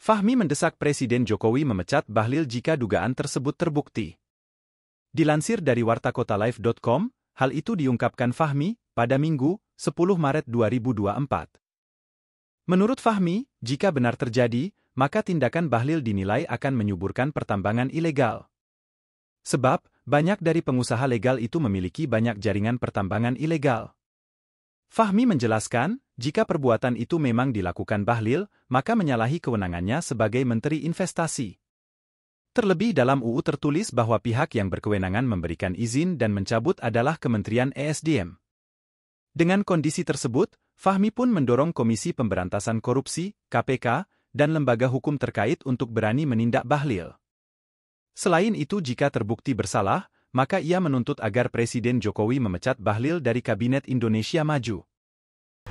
Fahmi mendesak Presiden Jokowi memecat Bahlil jika dugaan tersebut terbukti. Dilansir dari wartakotalife.com, hal itu diungkapkan Fahmi pada Minggu, 10 Maret 2024. Menurut Fahmi, jika benar terjadi, maka tindakan Bahlil dinilai akan menyuburkan pertambangan ilegal. Sebab, banyak dari pengusaha legal itu memiliki banyak jaringan pertambangan ilegal. Fahmi menjelaskan, jika perbuatan itu memang dilakukan Bahlil, maka menyalahi kewenangannya sebagai Menteri Investasi. Terlebih dalam UU tertulis bahwa pihak yang berkewenangan memberikan izin dan mencabut adalah Kementerian ESDM. Dengan kondisi tersebut, Fahmi pun mendorong Komisi Pemberantasan Korupsi, KPK, dan lembaga hukum terkait untuk berani menindak Bahlil. Selain itu jika terbukti bersalah, maka ia menuntut agar Presiden Jokowi memecat Bahlil dari Kabinet Indonesia Maju.